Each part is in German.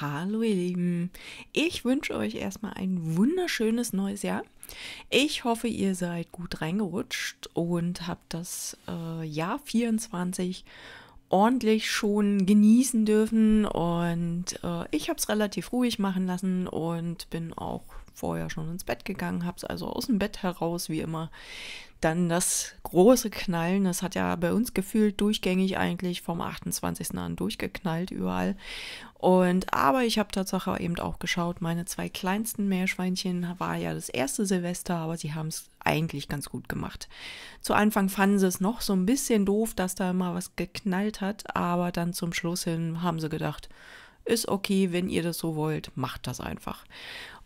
Hallo ihr Lieben, ich wünsche euch erstmal ein wunderschönes neues Jahr. Ich hoffe, ihr seid gut reingerutscht und habt das äh, Jahr 24 ordentlich schon genießen dürfen und äh, ich habe es relativ ruhig machen lassen und bin auch vorher schon ins Bett gegangen, habe es also aus dem Bett heraus, wie immer. Dann das große Knallen, das hat ja bei uns gefühlt durchgängig eigentlich vom 28. an durchgeknallt überall. Und aber ich habe tatsächlich eben auch geschaut, meine zwei kleinsten Meerschweinchen war ja das erste Silvester, aber sie haben es eigentlich ganz gut gemacht. Zu Anfang fanden sie es noch so ein bisschen doof, dass da immer was geknallt hat, aber dann zum Schluss hin haben sie gedacht, ist okay, wenn ihr das so wollt, macht das einfach.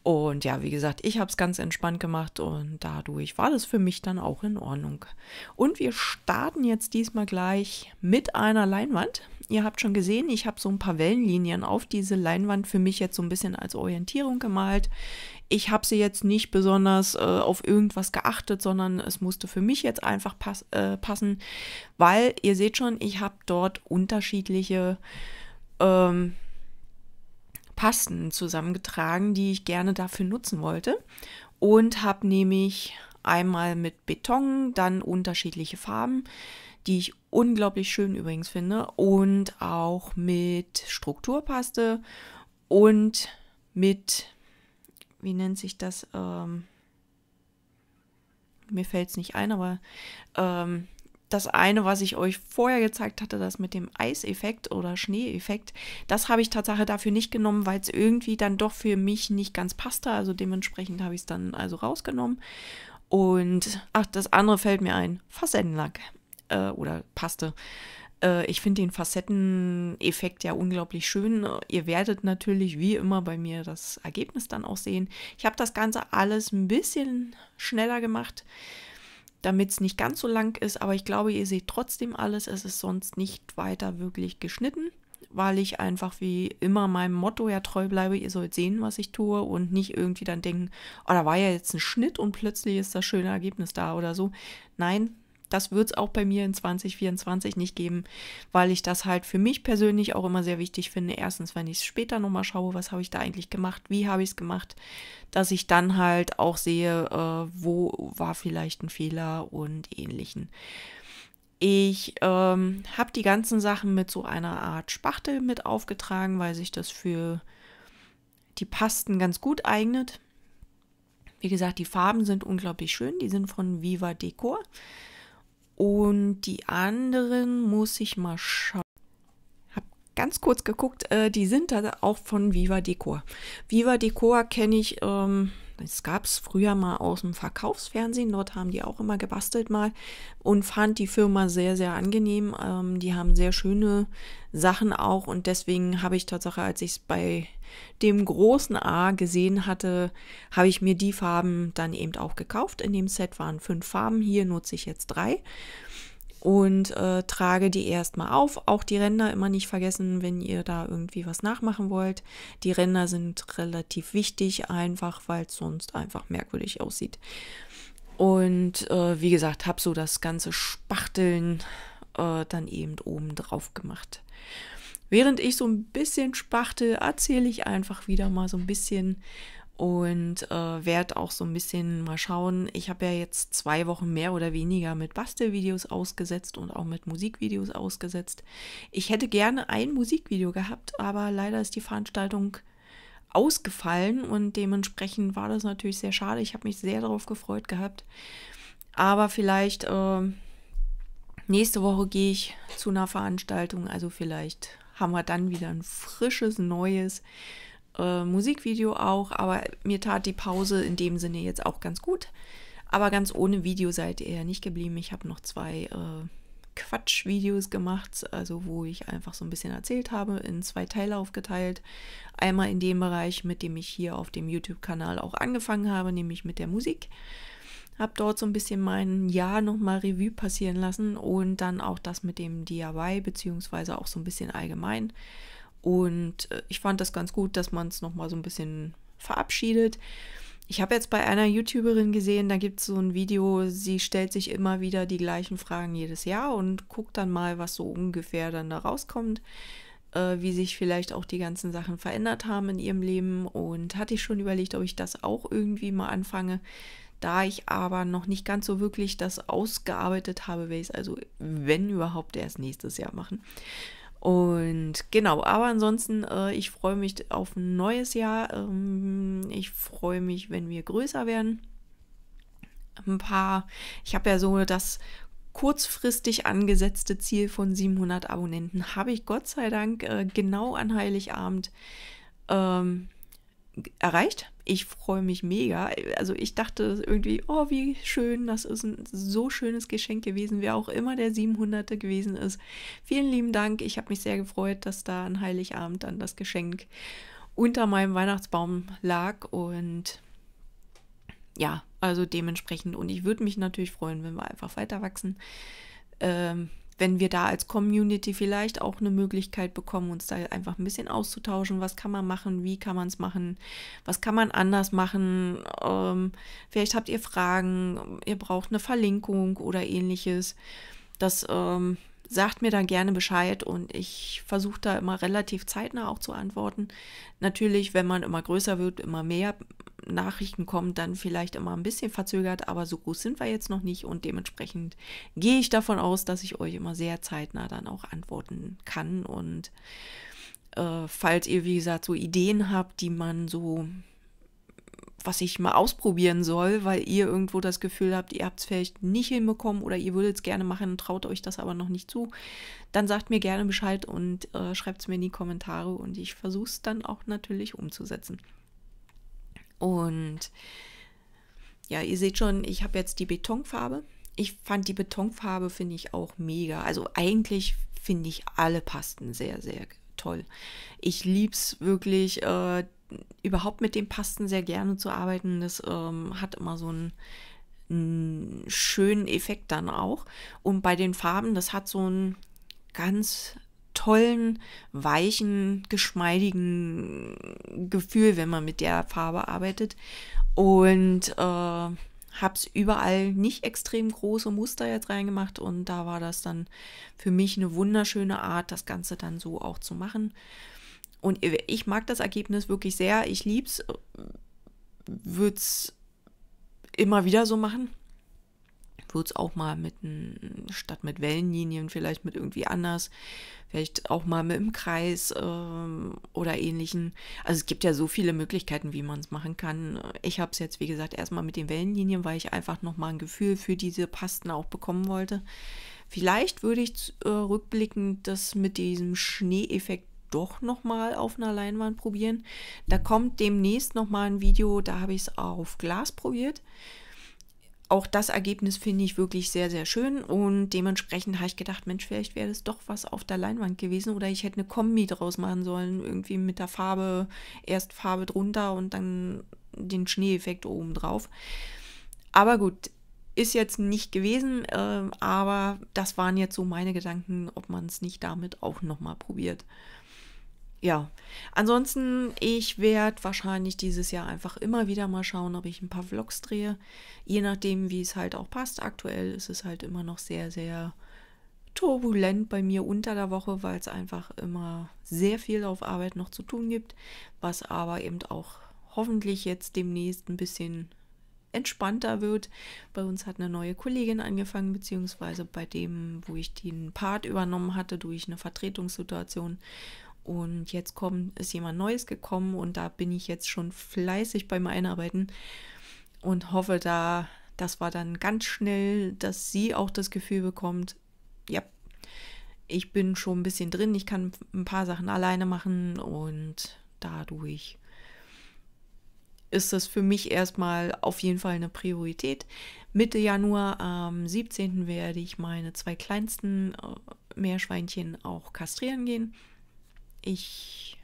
Und ja, wie gesagt, ich habe es ganz entspannt gemacht und dadurch war das für mich dann auch in Ordnung. Und wir starten jetzt diesmal gleich mit einer Leinwand. Ihr habt schon gesehen, ich habe so ein paar Wellenlinien auf diese Leinwand für mich jetzt so ein bisschen als Orientierung gemalt. Ich habe sie jetzt nicht besonders äh, auf irgendwas geachtet, sondern es musste für mich jetzt einfach pass äh, passen, weil ihr seht schon, ich habe dort unterschiedliche... Ähm, Pasten zusammengetragen, die ich gerne dafür nutzen wollte. Und habe nämlich einmal mit Beton, dann unterschiedliche Farben, die ich unglaublich schön übrigens finde. Und auch mit Strukturpaste und mit, wie nennt sich das? Ähm, mir fällt es nicht ein, aber ähm, das eine, was ich euch vorher gezeigt hatte, das mit dem Eiseffekt oder Schneeeffekt, das habe ich tatsächlich dafür nicht genommen, weil es irgendwie dann doch für mich nicht ganz passte. Also dementsprechend habe ich es dann also rausgenommen. Und ach, das andere fällt mir ein. Facettenlack. Äh, oder Paste. Äh, ich finde den Facetteneffekt ja unglaublich schön. Ihr werdet natürlich wie immer bei mir das Ergebnis dann auch sehen. Ich habe das Ganze alles ein bisschen schneller gemacht damit es nicht ganz so lang ist. Aber ich glaube, ihr seht trotzdem alles. Es ist sonst nicht weiter wirklich geschnitten, weil ich einfach wie immer meinem Motto ja treu bleibe. Ihr sollt sehen, was ich tue und nicht irgendwie dann denken, oh, da war ja jetzt ein Schnitt und plötzlich ist das schöne Ergebnis da oder so. Nein, das wird es auch bei mir in 2024 nicht geben, weil ich das halt für mich persönlich auch immer sehr wichtig finde. Erstens, wenn ich es später nochmal schaue, was habe ich da eigentlich gemacht, wie habe ich es gemacht, dass ich dann halt auch sehe, äh, wo war vielleicht ein Fehler und ähnlichen. Ich ähm, habe die ganzen Sachen mit so einer Art Spachtel mit aufgetragen, weil sich das für die Pasten ganz gut eignet. Wie gesagt, die Farben sind unglaublich schön. Die sind von Viva Decor. Und die anderen muss ich mal schauen. Hab ganz kurz geguckt, äh, die sind da auch von Viva Decor. Viva Decor kenne ich ähm, das gab es früher mal aus dem Verkaufsfernsehen. Dort haben die auch immer gebastelt mal und fand die Firma sehr, sehr angenehm. Ähm, die haben sehr schöne Sachen auch und deswegen habe ich tatsächlich, als ich es bei dem großen A gesehen hatte, habe ich mir die Farben dann eben auch gekauft. In dem Set waren fünf Farben. Hier nutze ich jetzt drei und äh, trage die erstmal auf. Auch die Ränder immer nicht vergessen, wenn ihr da irgendwie was nachmachen wollt. Die Ränder sind relativ wichtig, einfach weil es sonst einfach merkwürdig aussieht. Und äh, wie gesagt, habe so das ganze Spachteln äh, dann eben oben drauf gemacht. Während ich so ein bisschen spachtel, erzähle ich einfach wieder mal so ein bisschen, und äh, werde auch so ein bisschen mal schauen. Ich habe ja jetzt zwei Wochen mehr oder weniger mit Bastelvideos ausgesetzt und auch mit Musikvideos ausgesetzt. Ich hätte gerne ein Musikvideo gehabt, aber leider ist die Veranstaltung ausgefallen und dementsprechend war das natürlich sehr schade. Ich habe mich sehr darauf gefreut gehabt. Aber vielleicht äh, nächste Woche gehe ich zu einer Veranstaltung, also vielleicht haben wir dann wieder ein frisches, neues äh, Musikvideo auch, aber mir tat die Pause in dem Sinne jetzt auch ganz gut. Aber ganz ohne Video seid ihr ja nicht geblieben. Ich habe noch zwei äh, Quatsch-Videos gemacht, also wo ich einfach so ein bisschen erzählt habe, in zwei Teile aufgeteilt. Einmal in dem Bereich, mit dem ich hier auf dem YouTube-Kanal auch angefangen habe, nämlich mit der Musik. Habe dort so ein bisschen mein Jahr nochmal Revue passieren lassen und dann auch das mit dem DIY, beziehungsweise auch so ein bisschen allgemein. Und äh, ich fand das ganz gut, dass man es nochmal so ein bisschen verabschiedet. Ich habe jetzt bei einer YouTuberin gesehen, da gibt es so ein Video, sie stellt sich immer wieder die gleichen Fragen jedes Jahr und guckt dann mal, was so ungefähr dann da rauskommt, äh, wie sich vielleicht auch die ganzen Sachen verändert haben in ihrem Leben. Und hatte ich schon überlegt, ob ich das auch irgendwie mal anfange. Da ich aber noch nicht ganz so wirklich das ausgearbeitet habe, werde ich es also, wenn überhaupt, erst nächstes Jahr machen. Und genau, aber ansonsten, äh, ich freue mich auf ein neues Jahr. Ähm, ich freue mich, wenn wir größer werden. Ein paar, ich habe ja so das kurzfristig angesetzte Ziel von 700 Abonnenten, habe ich Gott sei Dank äh, genau an Heiligabend ähm, erreicht ich freue mich mega. Also ich dachte irgendwie, oh, wie schön, das ist ein so schönes Geschenk gewesen, wer auch immer der 700. gewesen ist. Vielen lieben Dank. Ich habe mich sehr gefreut, dass da an Heiligabend dann das Geschenk unter meinem Weihnachtsbaum lag und ja, also dementsprechend. Und ich würde mich natürlich freuen, wenn wir einfach weiter wachsen. Ähm, wenn wir da als Community vielleicht auch eine Möglichkeit bekommen, uns da einfach ein bisschen auszutauschen, was kann man machen, wie kann man es machen, was kann man anders machen, ähm, vielleicht habt ihr Fragen, ihr braucht eine Verlinkung oder ähnliches, das ähm, sagt mir dann gerne Bescheid und ich versuche da immer relativ zeitnah auch zu antworten. Natürlich, wenn man immer größer wird, immer mehr Nachrichten kommen dann vielleicht immer ein bisschen verzögert, aber so groß sind wir jetzt noch nicht und dementsprechend gehe ich davon aus, dass ich euch immer sehr zeitnah dann auch antworten kann. Und äh, falls ihr, wie gesagt, so Ideen habt, die man so was ich mal ausprobieren soll, weil ihr irgendwo das Gefühl habt, ihr habt es vielleicht nicht hinbekommen oder ihr würdet es gerne machen, traut euch das aber noch nicht zu, dann sagt mir gerne Bescheid und äh, schreibt es mir in die Kommentare und ich versuche es dann auch natürlich umzusetzen. Und ja, ihr seht schon, ich habe jetzt die Betonfarbe. Ich fand die Betonfarbe, finde ich, auch mega. Also eigentlich finde ich alle Pasten sehr, sehr toll. Ich liebe es wirklich, äh, überhaupt mit den Pasten sehr gerne zu arbeiten. Das ähm, hat immer so einen, einen schönen Effekt dann auch. Und bei den Farben, das hat so einen ganz tollen, weichen, geschmeidigen Gefühl, wenn man mit der Farbe arbeitet. Und äh, habe es überall nicht extrem große Muster jetzt reingemacht und da war das dann für mich eine wunderschöne Art, das Ganze dann so auch zu machen. Und ich mag das Ergebnis wirklich sehr. Ich lieb's, äh, würde es immer wieder so machen. Wird es auch mal mit, statt mit Wellenlinien, vielleicht mit irgendwie anders, vielleicht auch mal mit im Kreis ähm, oder ähnlichen. Also es gibt ja so viele Möglichkeiten, wie man es machen kann. Ich habe es jetzt, wie gesagt, erstmal mit den Wellenlinien, weil ich einfach nochmal ein Gefühl für diese Pasten auch bekommen wollte. Vielleicht würde ich äh, rückblickend das mit diesem Schneeeffekt doch nochmal auf einer Leinwand probieren. Da kommt demnächst nochmal ein Video, da habe ich es auf Glas probiert auch das Ergebnis finde ich wirklich sehr, sehr schön. Und dementsprechend habe ich gedacht, Mensch, vielleicht wäre das doch was auf der Leinwand gewesen. Oder ich hätte eine Kombi draus machen sollen. Irgendwie mit der Farbe, erst Farbe drunter und dann den Schneeeffekt oben drauf. Aber gut, ist jetzt nicht gewesen. Äh, aber das waren jetzt so meine Gedanken, ob man es nicht damit auch nochmal probiert ja, ansonsten, ich werde wahrscheinlich dieses Jahr einfach immer wieder mal schauen, ob ich ein paar Vlogs drehe. Je nachdem, wie es halt auch passt. Aktuell ist es halt immer noch sehr, sehr turbulent bei mir unter der Woche, weil es einfach immer sehr viel auf Arbeit noch zu tun gibt, was aber eben auch hoffentlich jetzt demnächst ein bisschen entspannter wird. Bei uns hat eine neue Kollegin angefangen, beziehungsweise bei dem, wo ich den Part übernommen hatte, durch eine Vertretungssituation, und jetzt kommt, ist jemand Neues gekommen und da bin ich jetzt schon fleißig beim Einarbeiten und hoffe da, das war dann ganz schnell, dass sie auch das Gefühl bekommt, ja, ich bin schon ein bisschen drin, ich kann ein paar Sachen alleine machen und dadurch ist das für mich erstmal auf jeden Fall eine Priorität. Mitte Januar am 17. werde ich meine zwei kleinsten äh, Meerschweinchen auch kastrieren gehen. Ich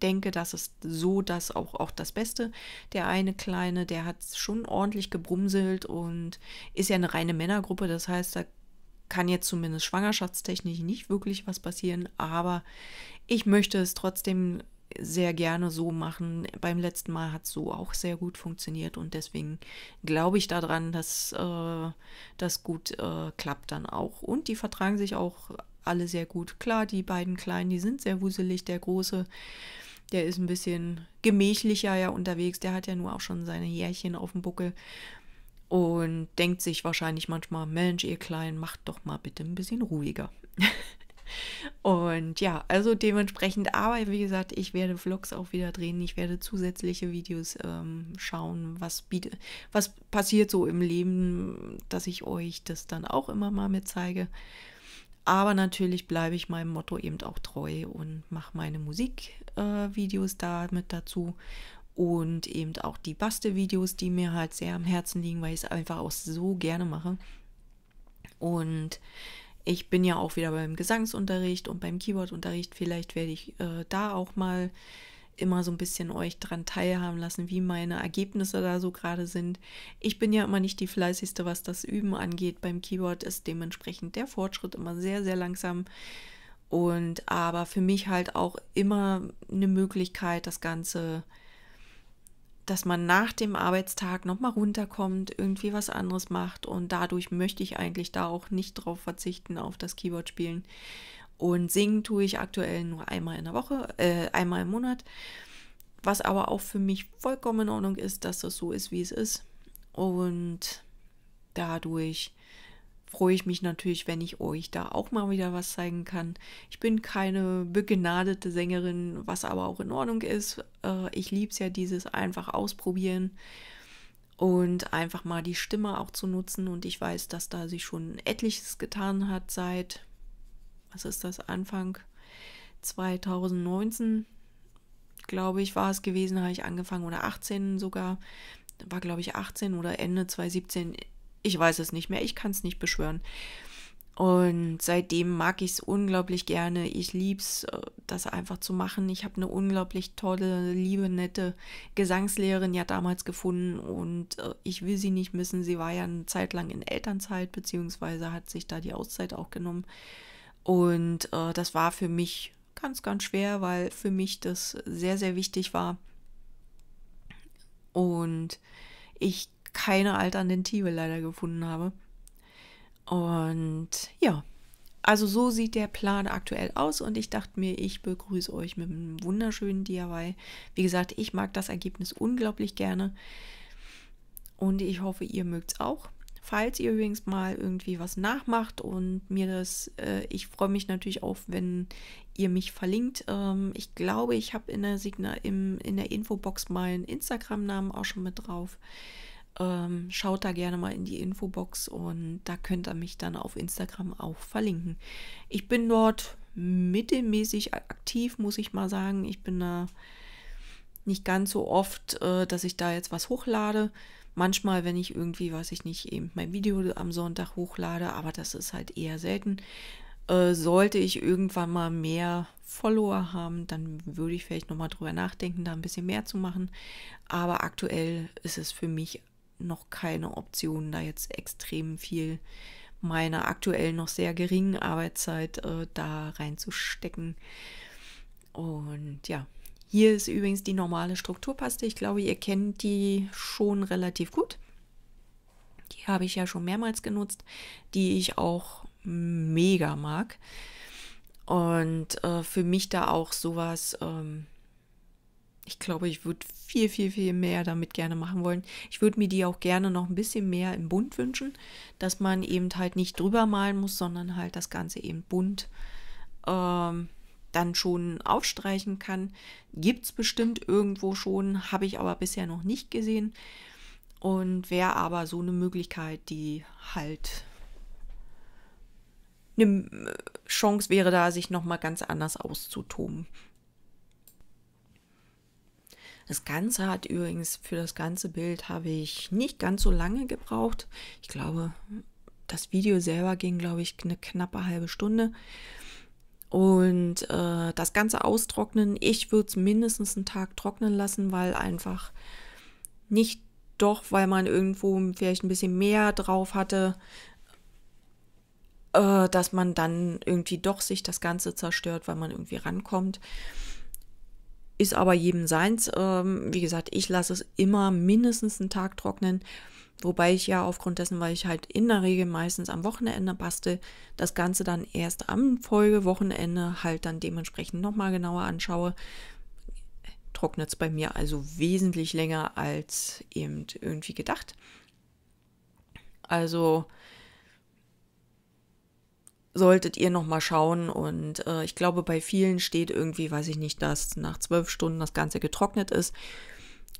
denke, das ist so das auch, auch das Beste. Der eine Kleine, der hat schon ordentlich gebrumselt und ist ja eine reine Männergruppe. Das heißt, da kann jetzt zumindest schwangerschaftstechnisch nicht wirklich was passieren, aber ich möchte es trotzdem sehr gerne so machen. Beim letzten Mal hat es so auch sehr gut funktioniert und deswegen glaube ich daran, dass äh, das gut äh, klappt dann auch. Und die vertragen sich auch alle sehr gut. Klar, die beiden Kleinen, die sind sehr wuselig. Der Große, der ist ein bisschen gemächlicher ja unterwegs. Der hat ja nur auch schon seine Härchen auf dem Buckel und denkt sich wahrscheinlich manchmal, Mensch, ihr Kleinen, macht doch mal bitte ein bisschen ruhiger. und ja, also dementsprechend, aber wie gesagt, ich werde Vlogs auch wieder drehen, ich werde zusätzliche Videos ähm, schauen, was, biete, was passiert so im Leben, dass ich euch das dann auch immer mal mit zeige. Aber natürlich bleibe ich meinem Motto eben auch treu und mache meine Musikvideos äh, da dazu und eben auch die Bastelvideos, die mir halt sehr am Herzen liegen, weil ich es einfach auch so gerne mache. Und ich bin ja auch wieder beim Gesangsunterricht und beim Keyboardunterricht. Vielleicht werde ich äh, da auch mal immer so ein bisschen euch dran teilhaben lassen, wie meine Ergebnisse da so gerade sind. Ich bin ja immer nicht die fleißigste, was das Üben angeht. Beim Keyboard ist dementsprechend der Fortschritt immer sehr, sehr langsam. Und aber für mich halt auch immer eine Möglichkeit, das Ganze, dass man nach dem Arbeitstag nochmal runterkommt, irgendwie was anderes macht. Und dadurch möchte ich eigentlich da auch nicht drauf verzichten, auf das Keyboard spielen. Und singen tue ich aktuell nur einmal in der Woche, äh, einmal im Monat. Was aber auch für mich vollkommen in Ordnung ist, dass das so ist, wie es ist. Und dadurch freue ich mich natürlich, wenn ich euch da auch mal wieder was zeigen kann. Ich bin keine begnadete Sängerin, was aber auch in Ordnung ist. Äh, ich liebe es ja, dieses einfach ausprobieren und einfach mal die Stimme auch zu nutzen. Und ich weiß, dass da sich schon etliches getan hat seit was ist das, Anfang 2019, glaube ich, war es gewesen, habe ich angefangen oder 18 sogar, war glaube ich 18 oder Ende 2017, ich weiß es nicht mehr, ich kann es nicht beschwören. Und seitdem mag ich es unglaublich gerne. Ich liebe es, äh, das einfach zu machen. Ich habe eine unglaublich tolle, liebe, nette Gesangslehrerin ja damals gefunden und äh, ich will sie nicht missen. Sie war ja eine Zeit lang in Elternzeit, beziehungsweise hat sich da die Auszeit auch genommen. Und äh, das war für mich ganz, ganz schwer, weil für mich das sehr, sehr wichtig war. Und ich keine Alternative leider gefunden habe. Und ja, also so sieht der Plan aktuell aus und ich dachte mir, ich begrüße euch mit einem wunderschönen DIY. Wie gesagt, ich mag das Ergebnis unglaublich gerne und ich hoffe, ihr mögt es auch. Falls ihr übrigens mal irgendwie was nachmacht und mir das, äh, ich freue mich natürlich auch, wenn ihr mich verlinkt. Ähm, ich glaube, ich habe in der Signa im, in der Infobox meinen Instagram-Namen auch schon mit drauf. Ähm, schaut da gerne mal in die Infobox und da könnt ihr mich dann auf Instagram auch verlinken. Ich bin dort mittelmäßig aktiv, muss ich mal sagen. Ich bin da nicht ganz so oft, äh, dass ich da jetzt was hochlade. Manchmal, wenn ich irgendwie, weiß ich nicht, eben mein Video am Sonntag hochlade, aber das ist halt eher selten. Äh, sollte ich irgendwann mal mehr Follower haben, dann würde ich vielleicht nochmal drüber nachdenken, da ein bisschen mehr zu machen. Aber aktuell ist es für mich noch keine Option, da jetzt extrem viel meiner aktuell noch sehr geringen Arbeitszeit äh, da reinzustecken. Und ja, hier ist übrigens die normale Strukturpaste. Ich glaube, ihr kennt die schon relativ gut. Die habe ich ja schon mehrmals genutzt, die ich auch mega mag. Und äh, für mich da auch sowas, ähm, ich glaube, ich würde viel, viel, viel mehr damit gerne machen wollen. Ich würde mir die auch gerne noch ein bisschen mehr im Bund wünschen, dass man eben halt nicht drüber malen muss, sondern halt das Ganze eben bunt ähm, dann schon aufstreichen kann. Gibt es bestimmt irgendwo schon, habe ich aber bisher noch nicht gesehen. Und wäre aber so eine Möglichkeit, die halt eine äh, Chance wäre da, sich nochmal ganz anders auszutoben. Das Ganze hat übrigens, für das ganze Bild habe ich nicht ganz so lange gebraucht. Ich glaube, das Video selber ging, glaube ich, eine knappe halbe Stunde. Und äh, das Ganze austrocknen, ich würde es mindestens einen Tag trocknen lassen, weil einfach nicht doch, weil man irgendwo vielleicht ein bisschen mehr drauf hatte, äh, dass man dann irgendwie doch sich das Ganze zerstört, weil man irgendwie rankommt. Ist aber jedem seins. Ähm, wie gesagt, ich lasse es immer mindestens einen Tag trocknen. Wobei ich ja aufgrund dessen, weil ich halt in der Regel meistens am Wochenende bastel, das Ganze dann erst am Folgewochenende halt dann dementsprechend nochmal genauer anschaue, trocknet es bei mir also wesentlich länger als eben irgendwie gedacht. Also solltet ihr nochmal schauen und äh, ich glaube, bei vielen steht irgendwie, weiß ich nicht, dass nach zwölf Stunden das Ganze getrocknet ist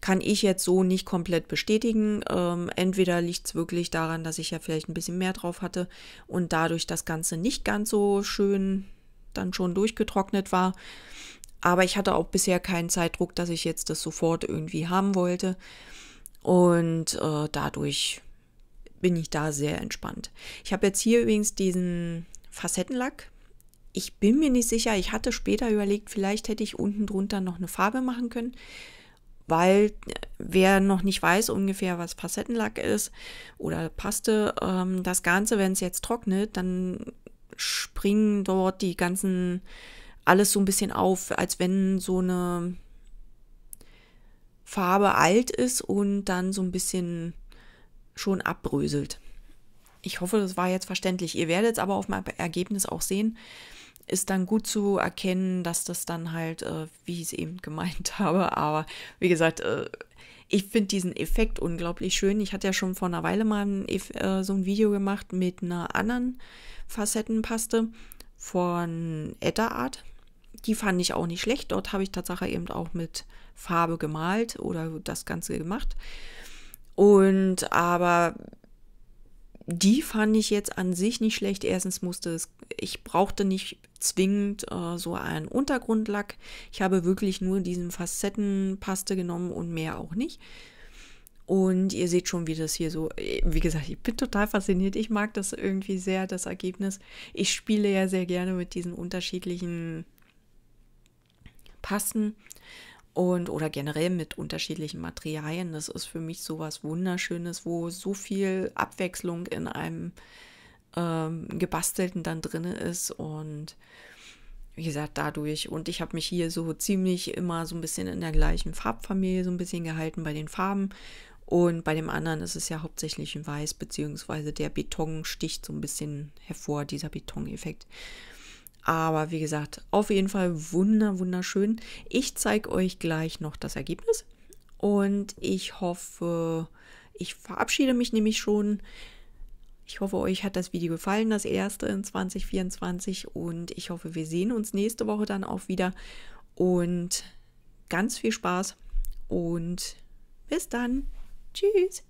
kann ich jetzt so nicht komplett bestätigen. Ähm, entweder liegt es wirklich daran, dass ich ja vielleicht ein bisschen mehr drauf hatte und dadurch das Ganze nicht ganz so schön dann schon durchgetrocknet war. Aber ich hatte auch bisher keinen Zeitdruck, dass ich jetzt das sofort irgendwie haben wollte. Und äh, dadurch bin ich da sehr entspannt. Ich habe jetzt hier übrigens diesen Facettenlack. Ich bin mir nicht sicher. Ich hatte später überlegt, vielleicht hätte ich unten drunter noch eine Farbe machen können weil äh, wer noch nicht weiß ungefähr, was Passettenlack ist oder Paste, ähm, das Ganze, wenn es jetzt trocknet, dann springen dort die ganzen, alles so ein bisschen auf, als wenn so eine Farbe alt ist und dann so ein bisschen schon abbröselt. Ich hoffe, das war jetzt verständlich. Ihr werdet es aber auf meinem Ergebnis auch sehen ist dann gut zu erkennen, dass das dann halt, äh, wie ich es eben gemeint habe, aber wie gesagt, äh, ich finde diesen Effekt unglaublich schön. Ich hatte ja schon vor einer Weile mal ein, äh, so ein Video gemacht mit einer anderen Facettenpaste von Etta Art. Die fand ich auch nicht schlecht. Dort habe ich tatsächlich eben auch mit Farbe gemalt oder das Ganze gemacht. Und aber die fand ich jetzt an sich nicht schlecht. Erstens musste es, ich brauchte nicht zwingend äh, so einen Untergrundlack. Ich habe wirklich nur diesen Facettenpaste genommen und mehr auch nicht. Und ihr seht schon, wie das hier so, wie gesagt, ich bin total fasziniert. Ich mag das irgendwie sehr, das Ergebnis. Ich spiele ja sehr gerne mit diesen unterschiedlichen Pasten und oder generell mit unterschiedlichen Materialien. Das ist für mich so was Wunderschönes, wo so viel Abwechslung in einem ähm, gebastelten dann drin ist und wie gesagt, dadurch. Und ich habe mich hier so ziemlich immer so ein bisschen in der gleichen Farbfamilie so ein bisschen gehalten bei den Farben. Und bei dem anderen ist es ja hauptsächlich ein Weiß, beziehungsweise der Beton sticht so ein bisschen hervor, dieser Betoneffekt. effekt aber wie gesagt, auf jeden Fall wunder, wunderschön. Ich zeige euch gleich noch das Ergebnis und ich hoffe, ich verabschiede mich nämlich schon. Ich hoffe, euch hat das Video gefallen, das erste in 2024 und ich hoffe, wir sehen uns nächste Woche dann auch wieder und ganz viel Spaß und bis dann. Tschüss.